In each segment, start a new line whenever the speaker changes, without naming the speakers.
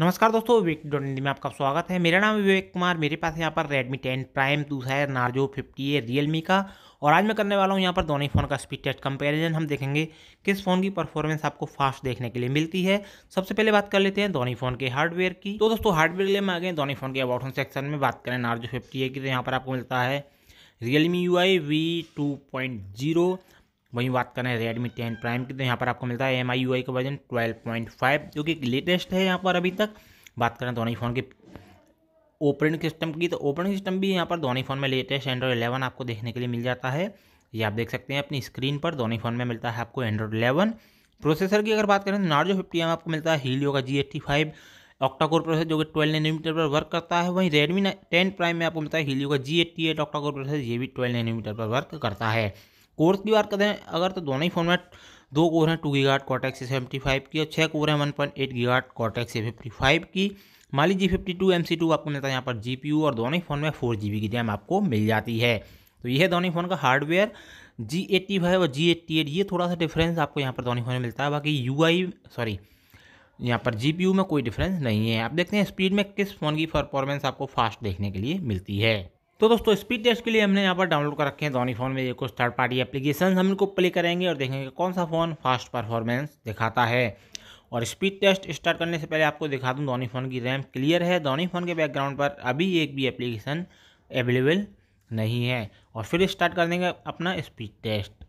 नमस्कार दोस्तों विवेक डॉट में आपका स्वागत है मेरा नाम विवेक कुमार मेरे पास यहाँ पर Redmi 10 प्राइम दूसरा है नार्जो फिफ्टी ए रियलमी का और आज मैं करने वाला हूँ यहाँ पर दोनों ही फ़ोन का स्पीड टेस्ट कंपैरिजन हम देखेंगे किस फ़ोन की परफॉर्मेंस आपको फास्ट देखने के लिए मिलती है सबसे पहले बात कर लेते हैं दोनों फ़ोन के हार्डवेयर की तो दोस्तों हार्डवेयर के लिए आ गए दोनों फ़ोन के अबाउट सेक्शन में बात करें नार्जो फिफ्टी की तो यहाँ पर आपको मिलता है Realme U I V two point zero वहीं बात करें रेडमी टेन प्राइम की तो यहाँ पर आपको मिलता है एम आई का वर्जन 12.5 जो कि लेटेस्ट है यहाँ पर अभी तक बात करें दोनों ही फ़ोन के ओपरिंग सिस्टम की तो ओपरिंग सिस्टम भी यहाँ पर दोनों फ़ोन में लेटेस्ट एंड्रॉयड एलेवन आपको देखने के लिए मिल जाता है ये आप देख सकते हैं अपनी स्क्रीन पर दोनों फ़ोन में मिलता है आपको एंड्रॉयड एलेवन प्रोसेसर की अगर बात करें तो नार्जो फिफ्टी एम आपको मिलता है हीलियो का G eighty five octa core processor जो कि ट्वेल्व नैनोमीटर पर वर्क करता है वहीं रेडमी टेन प्राइम में आपको मिलता है हीलियो का G eighty eight octa core processor ये भी ट्वेल्व नैनोमीटर पर वर्क करता है कोर्स की बात करें अगर तो दोनों ही फ़ोन में दो कोर हैं टू गी गार्ड कॉटेक्स सेवेंटी फाइव की और छः कोर हैं one point eight gigahertz cortex A fifty five की Mali G fifty two M C two आपको मिलता है यहाँ पर जी पी यू और दोनों ही फ़ोन में फोर जी बी की रैम आपको मिल जाती है तो यह दोनों ही फ़ोन का हार्डवेयर जी एट्टी फाइव और जी एट्टी एट ये थोड़ा सा डिफरेंस आपको यहाँ पर दोनों फ़ोन में मिलता है बाकी यू आई सॉरी यहाँ पर जी पी यू में कोई डिफरेंस नहीं है आप देखते हैं स्पीड में किस फ़ोन की परफॉर्मेंस आपको फास्ट देखने के लिए मिलती है तो दोस्तों स्पीड टेस्ट के लिए हमने यहाँ पर डाउनलोड कर रखे हैं धोनी फ़ोन में ये कुछ थर्ड पार्टी एप्लीकेशन हम इनको प्ले करेंगे और देखेंगे कौन सा फ़ोन फास्ट परफॉर्मेंस दिखाता है और स्पीड टेस्ट स्टार्ट करने से पहले आपको दिखा दूँ धोनी फ़ोन की रैम क्लियर है धोनी फ़ोन के बैकग्राउंड पर अभी एक भी एप्लीकेशन अवेलेबल नहीं है और फिर स्टार्ट कर देंगे अपना स्पीड टेस्ट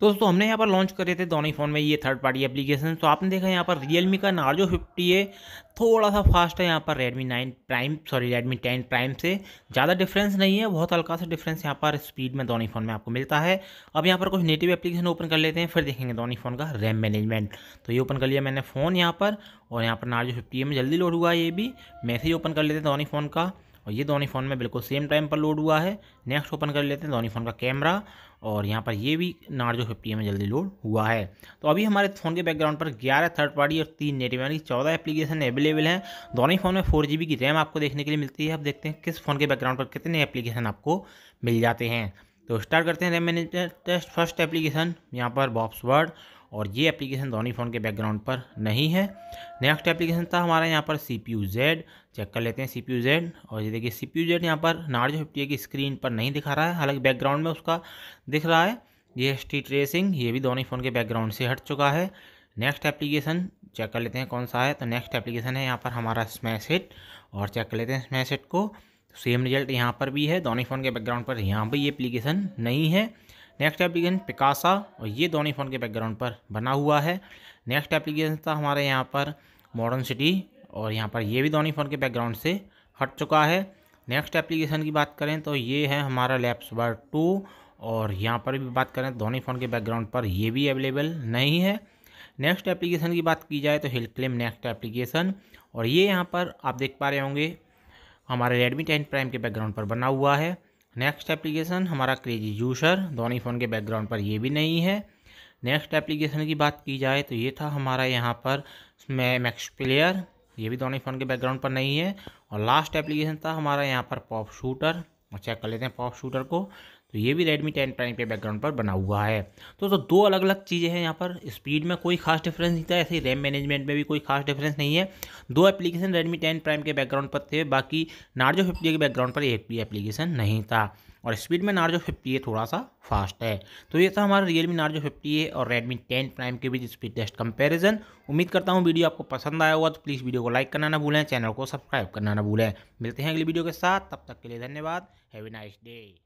तो दोस्तों हमने यहाँ पर लॉन्च करे थे दोनों ही फ़ोन में ये थर्ड पार्टी एप्लीकेशन तो आपने देखा यहाँ पर रियलमी का नार्जो फिफ्टी है थोड़ा सा फास्ट है यहाँ पर Redmi nine prime sorry Redmi ten prime से ज़्यादा डिफरेंस नहीं है बहुत हल्का सा डिफरेंस यहाँ पर स्पीड में दोनों फ़ोन में आपको मिलता है अब यहाँ पर कुछ नेटिव एप्लीकेशन ओपन कर लेते हैं फिर देखेंगे दोनों फ़ोन का रैम मैनेजमेंट तो ये ओपन कर लिया मैंने फ़ोन यहाँ पर और यहाँ पर नार्जो फिफ्टी में जल्दी लोड हुआ ये भी मैसेज ओपन कर लेते हैं दोनों फ़ोन का और ये दोनों फ़ोन में बिल्कुल सेम टाइम पर लोड हुआ है नेक्स्ट ओपन कर लेते हैं दोनों फ़ोन का कैमरा और यहाँ पर ये भी नार्जो फिफ्टी में जल्दी लोड हुआ है तो अभी हमारे फ़ोन के बैकग्राउंड पर ग्यारह थर्ड पार्टी और तीन नेटिव यानी चौदह एप्लीकेशन अवेलेबल हैं दोनों ही फ़ोन में फोर की रैम आपको देखने के लिए मिलती है अब देखते हैं किस फ़ोन के बैकग्राउंड पर कितने एप्लीकेशन आपको मिल जाते हैं तो स्टार्ट करते हैं RAM manager test first application यहाँ पर बॉप्स वर्ड और ये एप्लीकेशन दोनों फ़ोन के बैकग्राउंड पर नहीं है नेक्स्ट एप्लीकेशन था हमारा यहाँ पर C P U Z check कर लेते हैं सी पी यू जेड और ये देखिए सी पी यू जेड यहाँ पर नार्जो फिफ्टी की स्क्रीन पर नहीं दिखा रहा है हालांकि बैकग्राउंड में उसका दिख रहा है ये स्ट्रीट रेसिंग ये भी दोनों फ़ोन के बैकग्राउंड से हट चुका है नेक्स्ट एप्लीकेशन चेक कर लेते हैं कौन सा है तो नेक्स्ट एप्लीकेशन है यहाँ पर हमारा स्मैश हिट और चेक कर लेते हैं स्मैश हिट को सेम रिजल्ट यहाँ पर भी है दोनों फ़ोन के बैकग्राउंड पर यहाँ पर ये एप्लीकेशन नहीं है नेक्स्ट एप्लीकेशन पिकासा और ये दोनों फ़ोन के बैकग्राउंड पर बना हुआ है नेक्स्ट एप्लीकेशन था हमारे यहाँ पर मॉडर्न सिटी और यहाँ पर ये भी दोनों फ़ोन के बैकग्राउंड से हट चुका है नेक्स्ट एप्लीकेशन की बात करें तो ये है हमारा लैप्स बार टू और यहाँ पर भी बात करें दोनों फ़ोन के बैकग्राउंड पर ये भी अवेलेबल नहीं है नेक्स्ट एप्लीकेशन की बात की जाए तो हिल क्लेम नेक्स्ट एप्लीकेशन और ये यहाँ पर आप देख पा रहे होंगे हमारे रेडमी टेन प्राइम के बैकग्राउंड पर बना हुआ है नेक्स्ट एप्लीकेशन हमारा क्रेजी जूसर धोनी फ़ोन के बैकग्राउंड पर ये भी नहीं है नेक्स्ट एप्लीकेशन की बात की जाए तो ये था हमारा यहाँ पर मैक्स प्लेयर ये भी धोनी फ़ोन के बैकग्राउंड पर नहीं है और लास्ट एप्लीकेशन था हमारा यहाँ पर पॉप शूटर और चेक कर लेते हैं पॉप शूटर को तो ये भी Redmi 10 Prime के बैकग्राउंड पर बना हुआ है तो दोस्तों दो अलग अलग चीज़ें हैं यहाँ पर स्पीड में कोई खास डिफरेंस नहीं था ऐसे ही रैम मैनेजमेंट में भी कोई खास डिफरेंस नहीं है दो एप्लीकेशन Redmi 10 Prime के बैकग्राउंड पर थे बाकी नार्जो फिफ्टी के बैकग्राउंड पर एक भी एप्लीकेशन नहीं था और स्पीड में नार्जो फिफ्टी ए थोड़ा सा फास्ट है तो ये था हमारा रियलमी नार्जो फिफ्टी ए और रेडमी टेन प्राइम के बीच स्पीड टेस्ट कंपेरिजन उम्मीद करता हूँ वीडियो आपको पसंद आया हुआ तो प्लीज़ वीडियो को लाइक करना ना भूलें चैनल को सब्सक्राइब करना ना भूलें मिलते हैं अगली वीडियो के साथ तब तक के लिए धन्यवाद हैवी नाइस डे